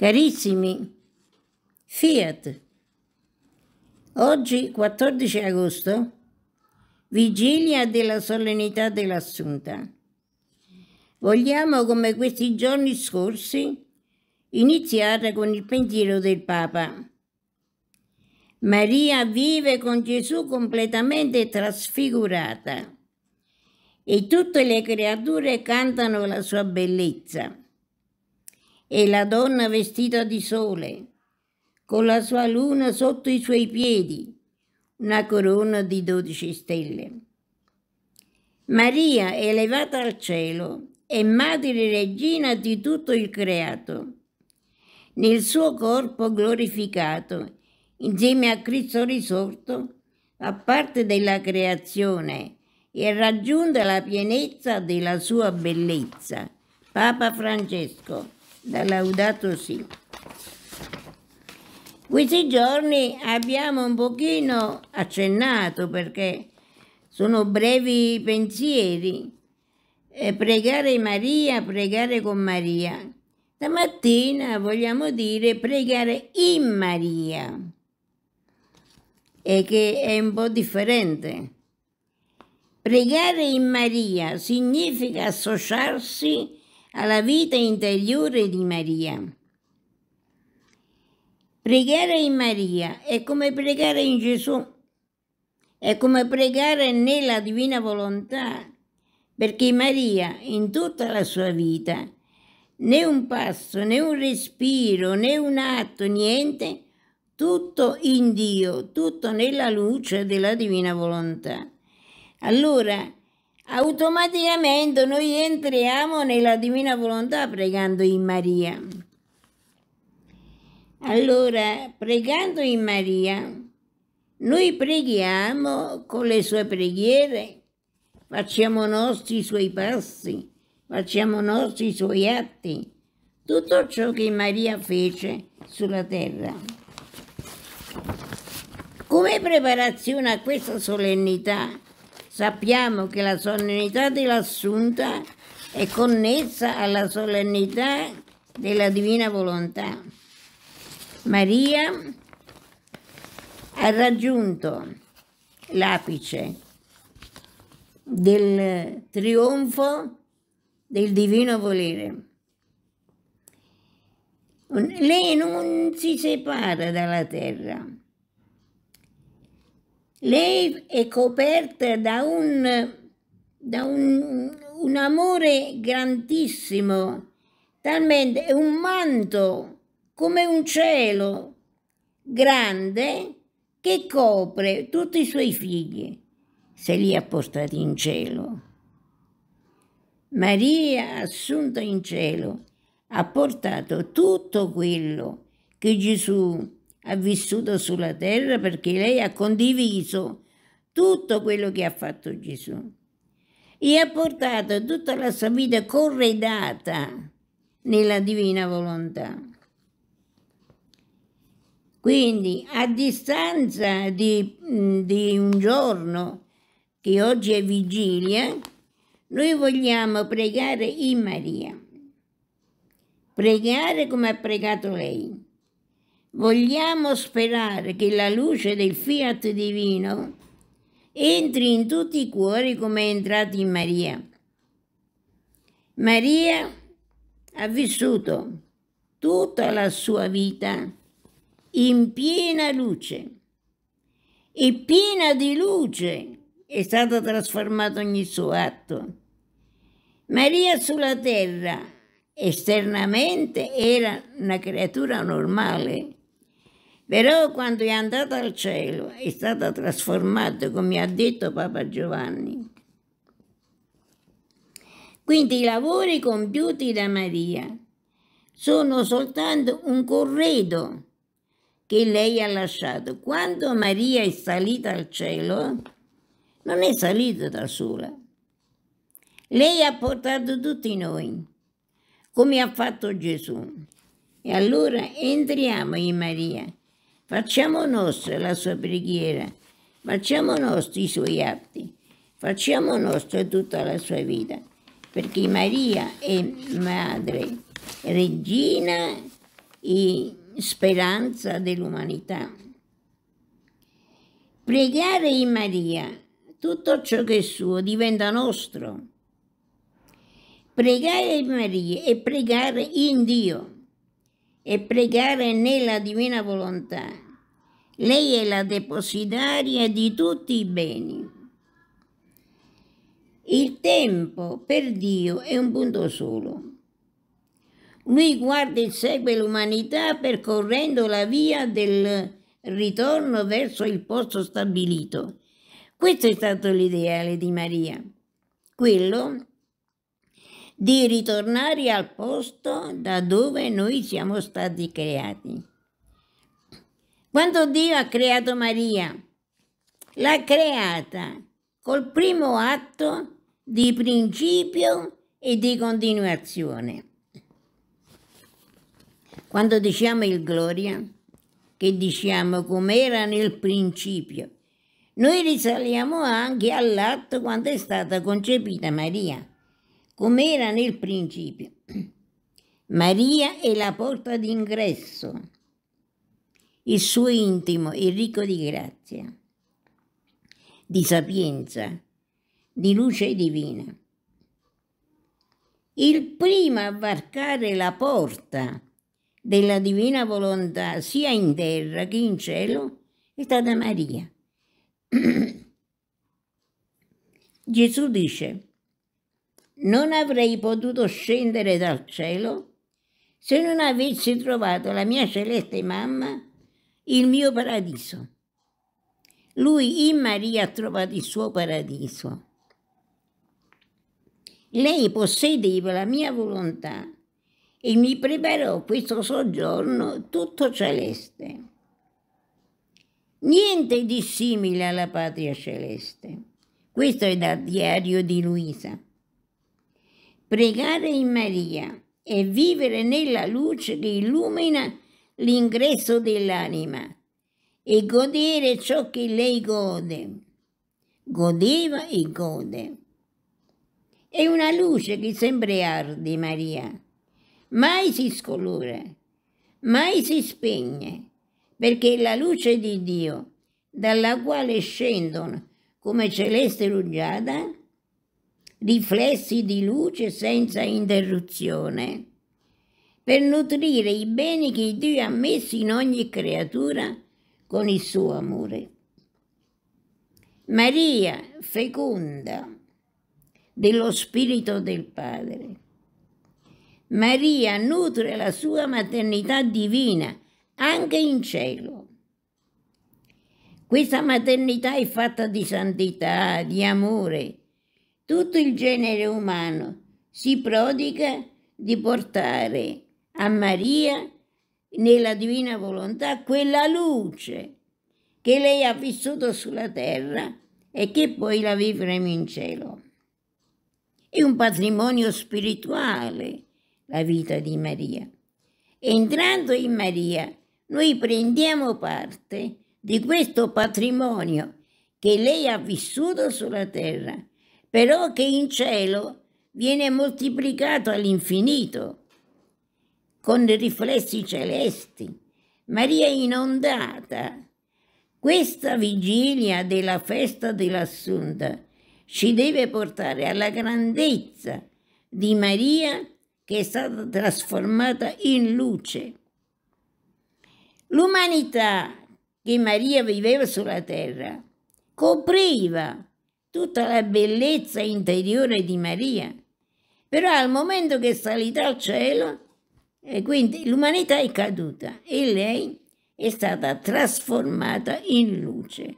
Carissimi, Fiat, oggi 14 agosto, vigilia della solennità dell'Assunta. Vogliamo, come questi giorni scorsi, iniziare con il pensiero del Papa. Maria vive con Gesù completamente trasfigurata e tutte le creature cantano la sua bellezza e la donna vestita di sole, con la sua luna sotto i suoi piedi, una corona di dodici stelle. Maria, elevata al cielo, è madre regina di tutto il creato. Nel suo corpo glorificato, insieme a Cristo risorto, fa parte della creazione e raggiunta la pienezza della sua bellezza. Papa Francesco da eh, Laudato Si. Questi giorni abbiamo un pochino accennato perché sono brevi pensieri. Eh, pregare Maria, pregare con Maria. Stamattina vogliamo dire pregare in Maria, e che è un po' differente. Pregare in Maria significa associarsi a alla vita interiore di Maria. Pregare in Maria è come pregare in Gesù, è come pregare nella divina volontà, perché Maria in tutta la sua vita, né un passo, né un respiro, né un atto, niente, tutto in Dio, tutto nella luce della divina volontà. Allora, automaticamente noi entriamo nella divina volontà pregando in Maria. Allora, pregando in Maria, noi preghiamo con le sue preghiere, facciamo nostri i suoi passi, facciamo nostri i suoi atti, tutto ciò che Maria fece sulla terra. Come preparazione a questa solennità, Sappiamo che la solennità dell'assunta è connessa alla solennità della divina volontà. Maria ha raggiunto l'apice del trionfo del divino volere. Lei non si separa dalla terra, lei è coperta da un, da un, un amore grandissimo, talmente è un manto come un cielo grande che copre tutti i suoi figli, se li ha portati in cielo. Maria, assunta in cielo, ha portato tutto quello che Gesù ha ha vissuto sulla terra perché lei ha condiviso tutto quello che ha fatto Gesù e ha portato tutta la sua vita corredata nella divina volontà. Quindi a distanza di, mm, di un giorno, che oggi è vigilia, noi vogliamo pregare in Maria, pregare come ha pregato lei Vogliamo sperare che la luce del fiat divino entri in tutti i cuori come è entrata in Maria. Maria ha vissuto tutta la sua vita in piena luce e piena di luce è stato trasformato ogni suo atto. Maria sulla terra esternamente era una creatura normale, però quando è andata al cielo è stata trasformata, come ha detto Papa Giovanni. Quindi i lavori compiuti da Maria sono soltanto un corredo che lei ha lasciato. Quando Maria è salita al cielo, non è salita da sola. Lei ha portato tutti noi, come ha fatto Gesù. E allora entriamo in Maria Facciamo nostra la sua preghiera, facciamo nostri i suoi atti, facciamo nostra tutta la sua vita, perché Maria è madre, regina e speranza dell'umanità. Pregare in Maria, tutto ciò che è suo diventa nostro. Pregare in Maria è pregare in Dio e pregare nella divina volontà. Lei è la depositaria di tutti i beni. Il tempo per Dio è un punto solo. Lui guarda e segue l'umanità percorrendo la via del ritorno verso il posto stabilito. Questo è stato l'ideale di Maria, quello di ritornare al posto da dove noi siamo stati creati. Quando Dio ha creato Maria, l'ha creata col primo atto di principio e di continuazione. Quando diciamo il gloria, che diciamo come era nel principio, noi risaliamo anche all'atto quando è stata concepita Maria come era nel principio. Maria è la porta d'ingresso, il suo intimo è ricco di grazia, di sapienza, di luce divina. Il primo a varcare la porta della divina volontà, sia in terra che in cielo, è stata Maria. Gesù dice, non avrei potuto scendere dal cielo se non avessi trovato la mia celeste mamma, il mio paradiso. Lui in Maria ha trovato il suo paradiso. Lei possedeva la mia volontà e mi preparò questo soggiorno tutto celeste. Niente di simile alla patria celeste. Questo è dal diario di Luisa pregare in Maria e vivere nella luce che illumina l'ingresso dell'anima e godere ciò che lei gode, godeva e gode. È una luce che sempre arde Maria, mai si scolora, mai si spegne, perché è la luce di Dio, dalla quale scendono come celeste rugiada riflessi di luce senza interruzione, per nutrire i beni che Dio ha messo in ogni creatura con il suo amore. Maria, feconda dello Spirito del Padre. Maria nutre la sua maternità divina anche in cielo. Questa maternità è fatta di santità, di amore, tutto il genere umano si prodiga di portare a Maria nella divina volontà quella luce che lei ha vissuto sulla terra e che poi la vivremo in cielo. È un patrimonio spirituale la vita di Maria. Entrando in Maria, noi prendiamo parte di questo patrimonio che lei ha vissuto sulla terra però che in cielo viene moltiplicato all'infinito con riflessi celesti. Maria inondata. Questa vigilia della festa dell'Assunta ci deve portare alla grandezza di Maria che è stata trasformata in luce. L'umanità che Maria viveva sulla terra copriva tutta la bellezza interiore di Maria. Però al momento che è salita al cielo, e quindi l'umanità è caduta e lei è stata trasformata in luce.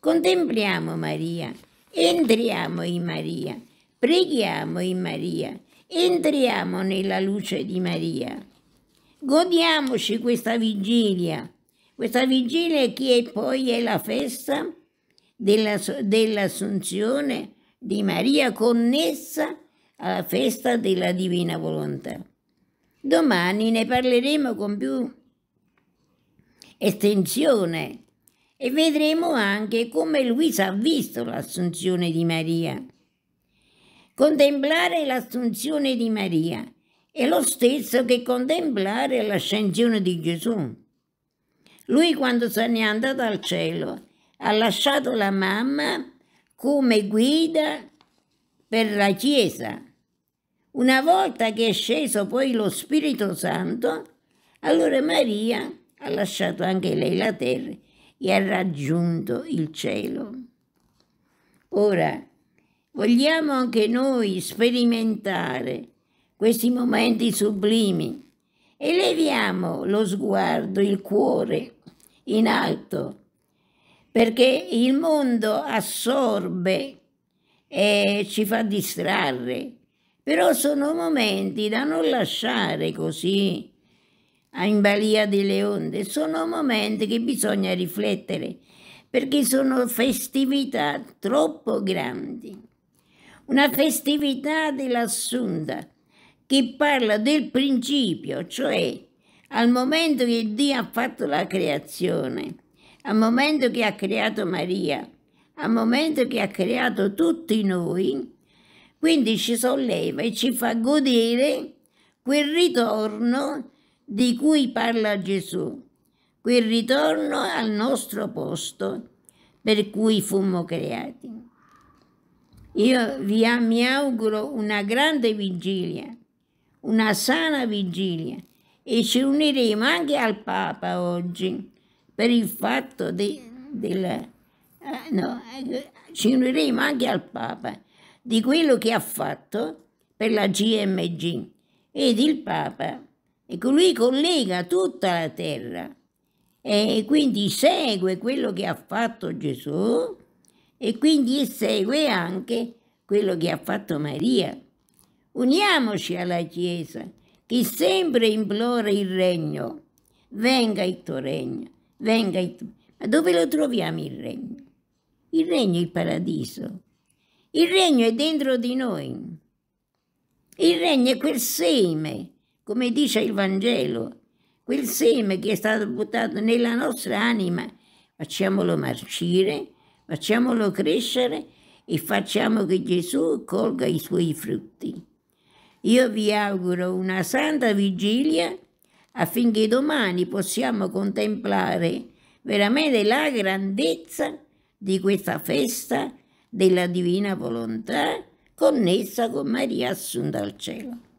Contempliamo Maria, entriamo in Maria, preghiamo in Maria, entriamo nella luce di Maria. Godiamoci questa vigilia, questa vigilia che poi è la festa dell'assunzione di Maria connessa alla festa della Divina Volontà. Domani ne parleremo con più estensione e vedremo anche come Luisa ha visto l'assunzione di Maria. Contemplare l'assunzione di Maria è lo stesso che contemplare l'ascensione di Gesù. Lui quando se n'è andato al cielo ha lasciato la mamma come guida per la Chiesa. Una volta che è sceso poi lo Spirito Santo, allora Maria ha lasciato anche lei la terra e ha raggiunto il cielo. Ora, vogliamo anche noi sperimentare questi momenti sublimi. Eleviamo lo sguardo, il cuore in alto perché il mondo assorbe e ci fa distrarre, però sono momenti da non lasciare così in balia delle onde, sono momenti che bisogna riflettere perché sono festività troppo grandi. Una festività dell'assunta che parla del principio, cioè al momento che Dio ha fatto la creazione al momento che ha creato Maria, al momento che ha creato tutti noi, quindi ci solleva e ci fa godere quel ritorno di cui parla Gesù, quel ritorno al nostro posto per cui fummo creati. Io vi, mi auguro una grande vigilia, una sana vigilia e ci uniremo anche al Papa oggi per il fatto di, della, eh, no, ci uniremo anche al Papa di quello che ha fatto per la GMG ed il Papa e lui collega tutta la terra e quindi segue quello che ha fatto Gesù e quindi segue anche quello che ha fatto Maria. Uniamoci alla Chiesa che sempre implora il regno, venga il tuo regno venga Ma dove lo troviamo il regno? Il regno è il paradiso. Il regno è dentro di noi. Il regno è quel seme, come dice il Vangelo, quel seme che è stato buttato nella nostra anima. Facciamolo marcire, facciamolo crescere e facciamo che Gesù colga i suoi frutti. Io vi auguro una santa vigilia affinché domani possiamo contemplare veramente la grandezza di questa festa della divina volontà connessa con Maria assunta al cielo.